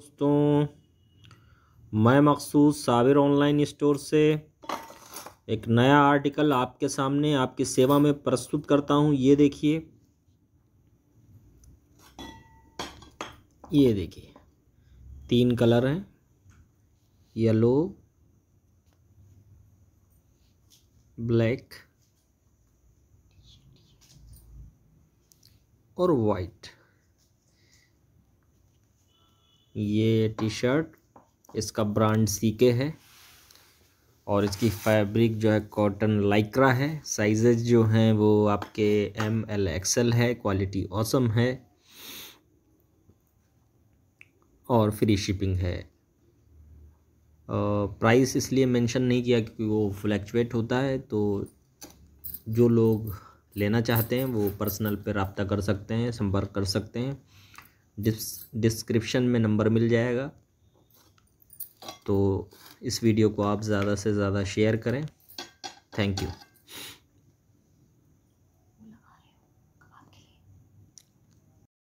दोस्तों मैं मखसूस साबिर ऑनलाइन स्टोर से एक नया आर्टिकल आपके सामने आपकी सेवा में प्रस्तुत करता हूं ये देखिए ये देखिए तीन कलर हैं येलो ब्लैक और वाइट ये टी शर्ट इसका ब्रांड सी के है और इसकी फैब्रिक जो है कॉटन लाइक्रा है साइजेज जो हैं वो आपके एम एल एक्सएल है क्वालिटी ऑसम है और फ्री शिपिंग है प्राइस इसलिए मेंशन नहीं किया क्योंकि वो फ्लैक्चुएट होता है तो जो लोग लेना चाहते हैं वो पर्सनल पे रबता कर सकते हैं संपर्क कर सकते हैं डिस्क्रिप्शन में नंबर मिल जाएगा तो इस वीडियो को आप ज़्यादा से ज़्यादा शेयर करें थैंक यू